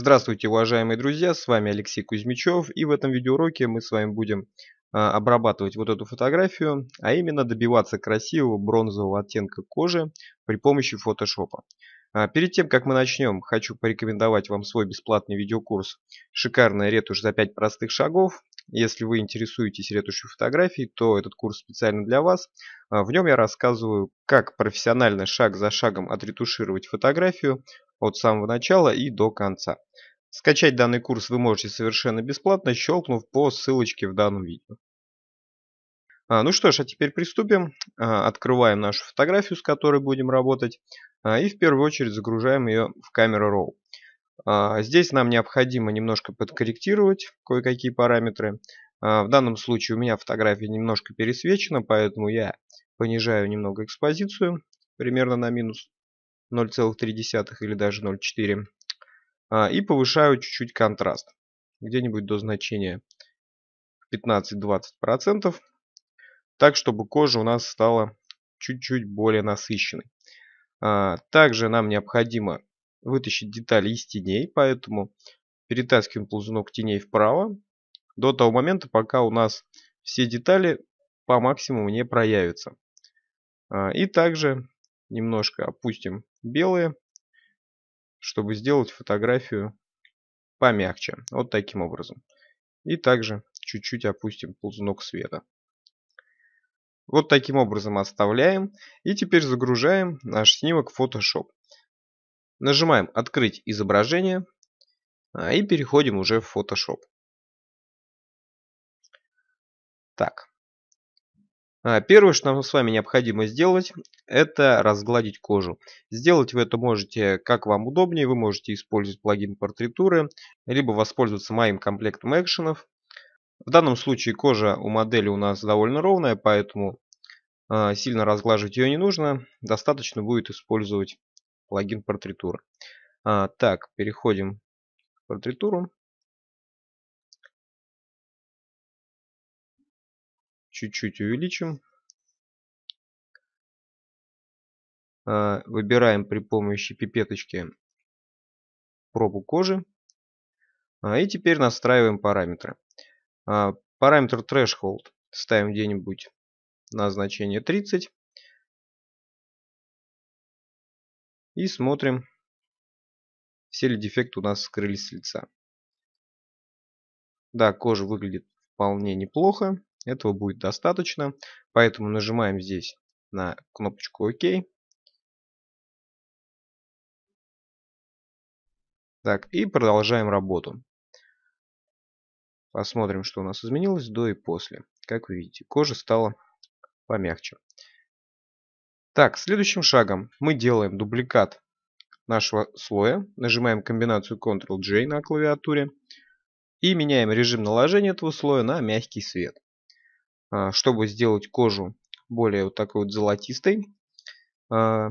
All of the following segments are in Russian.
Здравствуйте, уважаемые друзья, с вами Алексей Кузьмичев, и в этом видеоуроке мы с вами будем а, обрабатывать вот эту фотографию, а именно добиваться красивого бронзового оттенка кожи при помощи фотошопа. А, перед тем, как мы начнем, хочу порекомендовать вам свой бесплатный видеокурс «Шикарная ретушь за 5 простых шагов». Если вы интересуетесь ретушью фотографий, то этот курс специально для вас. А, в нем я рассказываю, как профессионально шаг за шагом отретушировать фотографию от самого начала и до конца. Скачать данный курс вы можете совершенно бесплатно, щелкнув по ссылочке в данном видео. А, ну что ж, а теперь приступим. А, открываем нашу фотографию, с которой будем работать. И в первую очередь загружаем ее в камеру Raw. А, здесь нам необходимо немножко подкорректировать кое-какие параметры. А, в данном случае у меня фотография немножко пересвечена, поэтому я понижаю немного экспозицию, примерно на минус 0,3 или даже 0,4. А, и повышаю чуть-чуть контраст, где-нибудь до значения 15-20%, так чтобы кожа у нас стала чуть-чуть более насыщенной. Также нам необходимо вытащить детали из теней, поэтому перетаскиваем ползунок теней вправо до того момента, пока у нас все детали по максимуму не проявятся. А, и также немножко опустим белые, чтобы сделать фотографию помягче. Вот таким образом. И также чуть-чуть опустим ползунок света. Вот таким образом оставляем. И теперь загружаем наш снимок в Photoshop. Нажимаем «Открыть изображение» а, и переходим уже в Photoshop. Так. А, первое, что нам с вами необходимо сделать, это разгладить кожу. Сделать вы это можете как вам удобнее. Вы можете использовать плагин портретуры, либо воспользоваться моим комплектом экшенов. В данном случае кожа у модели у нас довольно ровная, поэтому а, сильно разглаживать ее не нужно. Достаточно будет использовать плагин портретура. А, так, переходим в портретуру. Чуть-чуть увеличим. А, выбираем при помощи пипеточки пробу кожи. А, и теперь настраиваем параметры. А, параметр threshold ставим где-нибудь на значение 30. И смотрим, все ли дефекты у нас скрылись с лица. Да, кожа выглядит вполне неплохо. Этого будет достаточно. Поэтому нажимаем здесь на кнопочку ОК. Так, и продолжаем работу. Посмотрим, что у нас изменилось до и после. Как вы видите, кожа стала помягче. Так, следующим шагом мы делаем дубликат нашего слоя. Нажимаем комбинацию Ctrl-J на клавиатуре. И меняем режим наложения этого слоя на мягкий свет. А, чтобы сделать кожу более вот такой вот золотистой. А,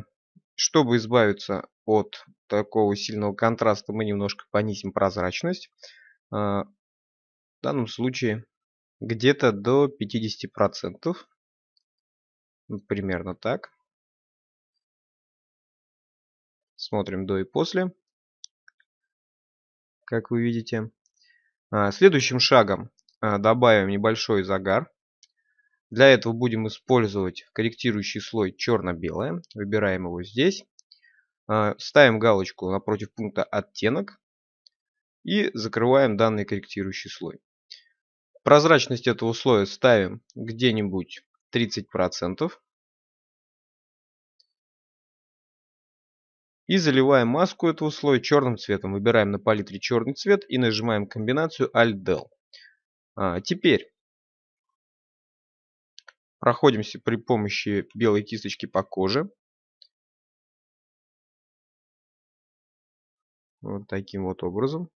чтобы избавиться от такого сильного контраста, мы немножко понизим прозрачность. А, в данном случае где-то до 50%. Примерно так. Смотрим до и после. Как вы видите. А, следующим шагом а, добавим небольшой загар. Для этого будем использовать корректирующий слой черно-белое. Выбираем его здесь. А, ставим галочку напротив пункта «Оттенок» и закрываем данный корректирующий слой. Прозрачность этого слоя ставим где-нибудь 30%. И заливаем маску этого слоя черным цветом. Выбираем на палитре черный цвет и нажимаем комбинацию Alt-Del. А, теперь проходимся при помощи белой кисточки по коже. Вот таким вот образом.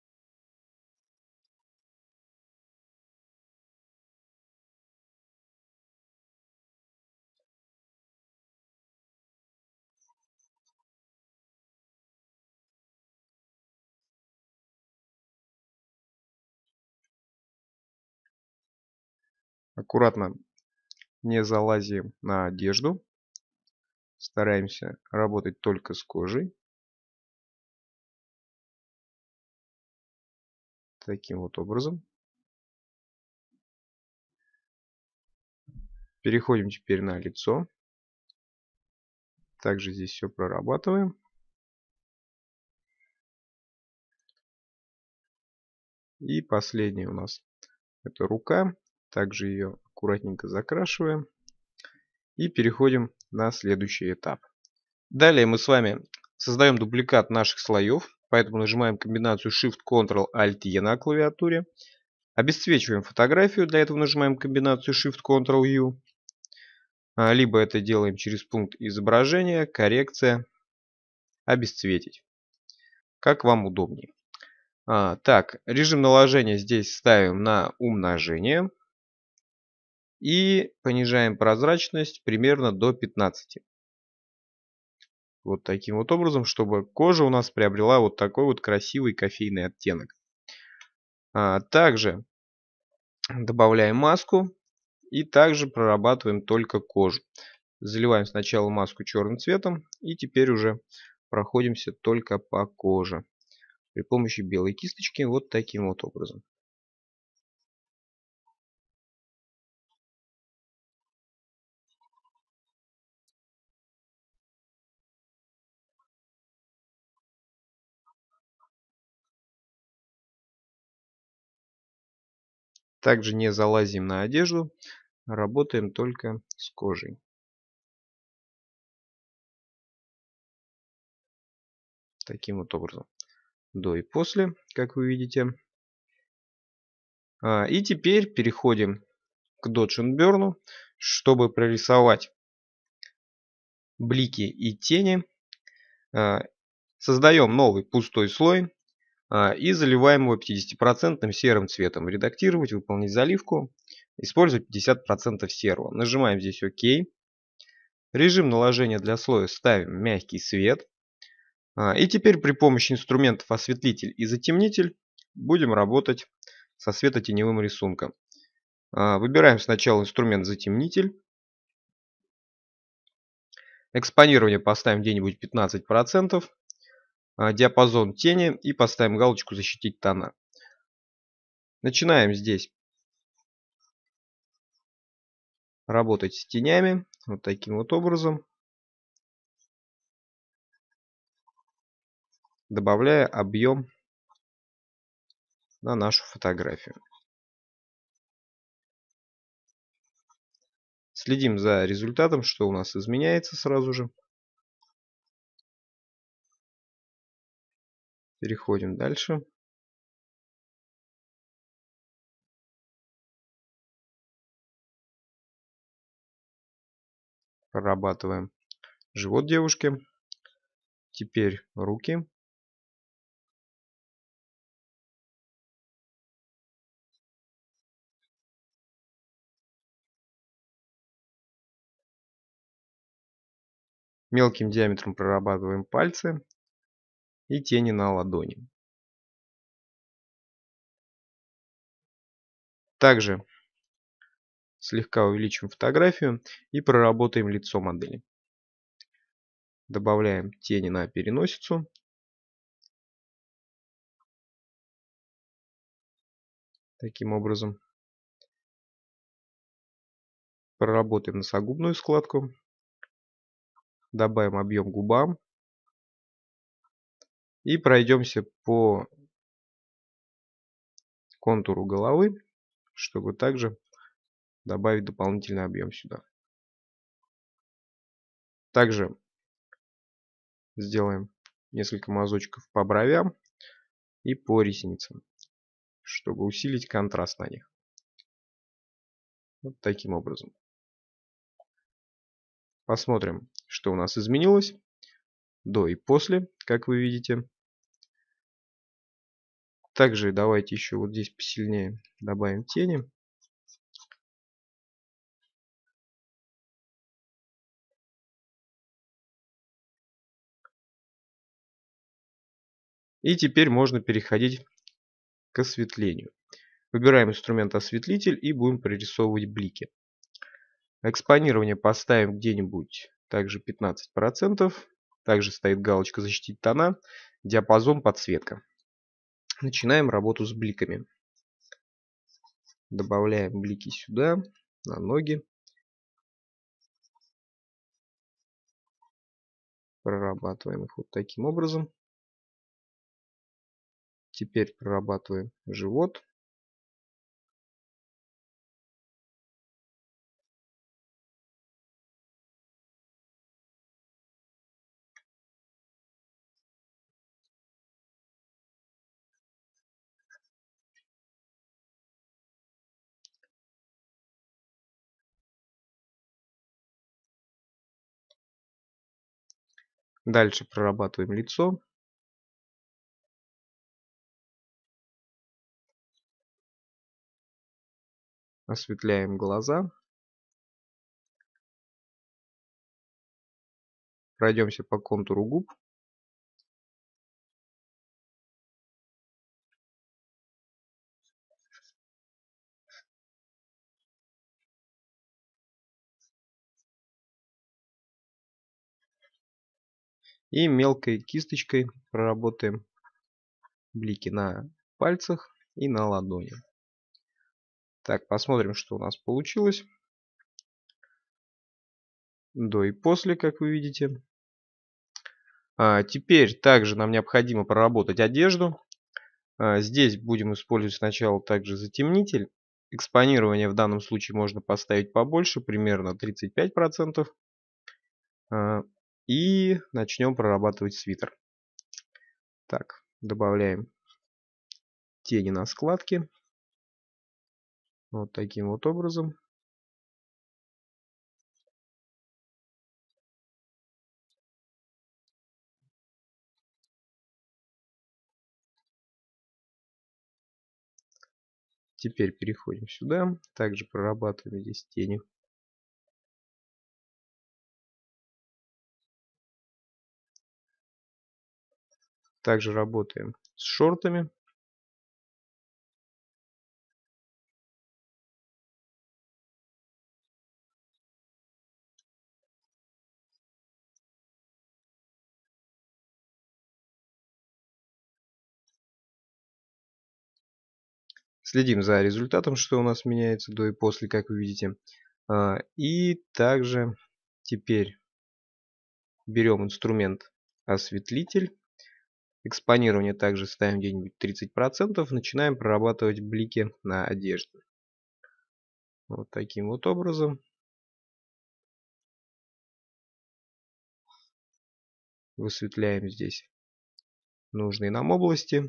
аккуратно не залазим на одежду. Стараемся работать только с кожей. Таким вот образом. Переходим теперь на лицо. Также здесь все прорабатываем. И последнее у нас это рука. Также ее аккуратненько закрашиваем. И переходим на следующий этап. Далее мы с вами создаем дубликат наших слоев. Поэтому нажимаем комбинацию Shift Ctrl Alt E на клавиатуре. Обесцвечиваем фотографию. Для этого нажимаем комбинацию Shift Ctrl U. А, либо это делаем через пункт изображения, коррекция, обесцветить. Как вам удобнее. А, так, режим наложения здесь ставим на умножение и понижаем прозрачность примерно до 15. Вот таким вот образом, чтобы кожа у нас приобрела вот такой вот красивый кофейный оттенок. А также добавляем маску и также прорабатываем только кожу. Заливаем сначала маску черным цветом и теперь уже проходимся только по коже при помощи белой кисточки вот таким вот образом. Также не залазим на одежду, работаем только с кожей. Таким вот образом. До и после, как вы видите. А, и теперь переходим к Dodge Burn, чтобы прорисовать блики и тени. А, создаем новый пустой слой а, и заливаем его 50% серым цветом. Редактировать, выполнить заливку, использовать 50% серого. Нажимаем здесь ОК. Режим наложения для слоя ставим мягкий свет. А, и теперь при помощи инструментов осветлитель и затемнитель будем работать со светотеневым рисунком. А, выбираем сначала инструмент затемнитель. Экспонирование поставим где-нибудь 15%. А, диапазон тени и поставим галочку «Защитить тона». Начинаем здесь работать с тенями вот таким вот образом, добавляя объем на нашу фотографию. Следим за результатом, что у нас изменяется сразу же. Переходим дальше. Прорабатываем живот девушки. Теперь руки. Мелким диаметром прорабатываем пальцы и тени на ладони. Также слегка увеличим фотографию и проработаем лицо модели. Добавляем тени на переносицу. Таким образом. Проработаем носогубную складку. Добавим объем губам. И пройдемся по контуру головы, чтобы также добавить дополнительный объем сюда. Также сделаем несколько мазочков по бровям и по ресницам, чтобы усилить контраст на них. Вот таким образом. Посмотрим, что у нас изменилось до и после, как вы видите. Также давайте еще вот здесь посильнее добавим тени. И теперь можно переходить к осветлению. Выбираем инструмент осветлитель и будем прорисовывать блики. Экспонирование поставим где-нибудь также 15%. Также стоит галочка «Защитить тона», диапазон, подсветка. Начинаем работу с бликами. Добавляем блики сюда, на ноги. Прорабатываем их вот таким образом. Теперь прорабатываем живот. Дальше прорабатываем лицо. Осветляем глаза. Пройдемся по контуру губ. И мелкой кисточкой проработаем блики на пальцах и на ладони. Так, посмотрим, что у нас получилось. До и после, как вы видите. А, теперь также нам необходимо проработать одежду. А, здесь будем использовать сначала также затемнитель. Экспонирование в данном случае можно поставить побольше, примерно 35%. А, и начнем прорабатывать свитер. Так, добавляем тени на складки. Вот таким вот образом. Теперь переходим сюда. Также прорабатываем здесь тени. Также работаем с шортами. Следим за результатом, что у нас меняется до и после, как вы видите. А, и также теперь берем инструмент осветлитель Экспонирование также ставим где-нибудь 30%. Начинаем прорабатывать блики на одежде. Вот таким вот образом. Высветляем здесь нужные нам области.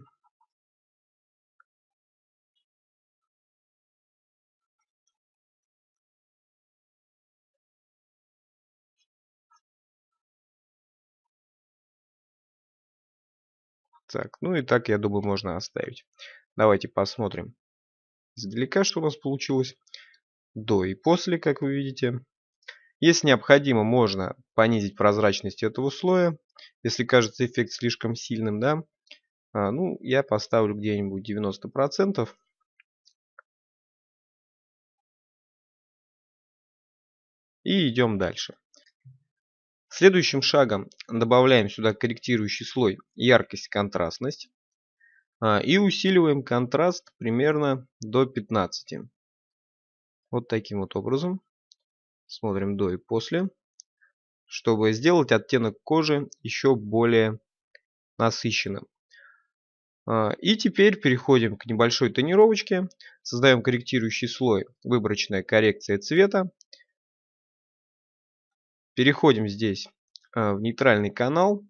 Так, ну и так, я думаю, можно оставить. Давайте посмотрим издалека, что у нас получилось. До и после, как вы видите. Если необходимо, можно понизить прозрачность этого слоя, если кажется эффект слишком сильным, да. А, ну, я поставлю где-нибудь 90%. И идем дальше. Следующим шагом добавляем сюда корректирующий слой яркость-контрастность а, и усиливаем контраст примерно до 15. Вот таким вот образом. Смотрим до и после, чтобы сделать оттенок кожи еще более насыщенным. А, и теперь переходим к небольшой тонировочке. Создаем корректирующий слой выборочная коррекция цвета. Переходим здесь а, в нейтральный канал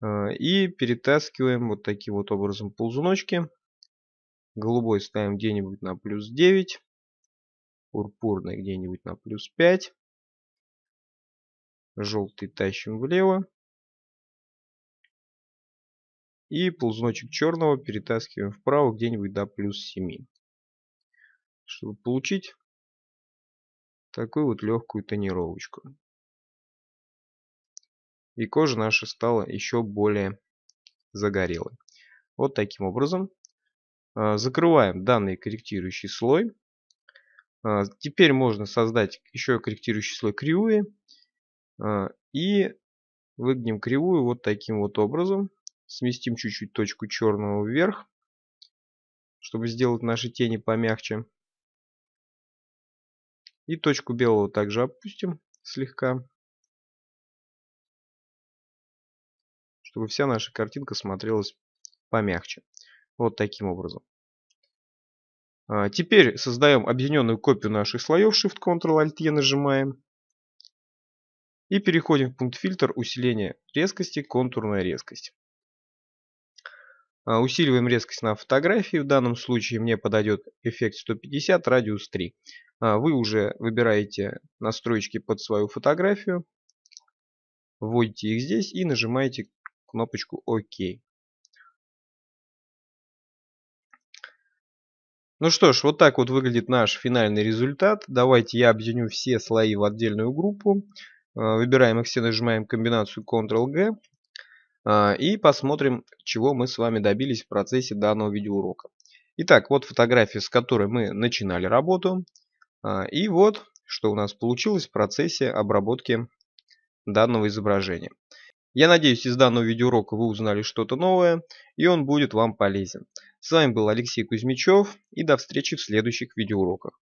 а, и перетаскиваем вот таким вот образом ползуночки. Голубой ставим где-нибудь на плюс 9, пурпурный где-нибудь на плюс 5, желтый тащим влево и ползуночек черного перетаскиваем вправо где-нибудь до плюс 7, чтобы получить такую вот легкую тонировочку и кожа наша стала еще более загорелой. Вот таким образом а, закрываем данный корректирующий слой. А, теперь можно создать еще корректирующий слой кривые а, и выгнем кривую вот таким вот образом. Сместим чуть-чуть точку черного вверх, чтобы сделать наши тени помягче. И точку белого также опустим слегка. чтобы вся наша картинка смотрелась помягче. Вот таким образом. А, теперь создаем объединенную копию наших слоев. Shift Ctrl Alt e нажимаем. И переходим в пункт фильтр усиление резкости, контурная резкость. А, усиливаем резкость на фотографии. В данном случае мне подойдет эффект 150, радиус 3. А, вы уже выбираете настройки под свою фотографию. Вводите их здесь и нажимаете кнопочку ОК. Ну что ж, вот так вот выглядит наш финальный результат. Давайте я объединю все слои в отдельную группу. Э, выбираем их все, нажимаем комбинацию Ctrl-G. Э, и посмотрим, чего мы с вами добились в процессе данного видеоурока. Итак, вот фотография, с которой мы начинали работу. Э, и вот, что у нас получилось в процессе обработки данного изображения. Я надеюсь, из данного видеоурока вы узнали что-то новое, и он будет вам полезен. С вами был Алексей Кузьмичев, и до встречи в следующих видеоуроках.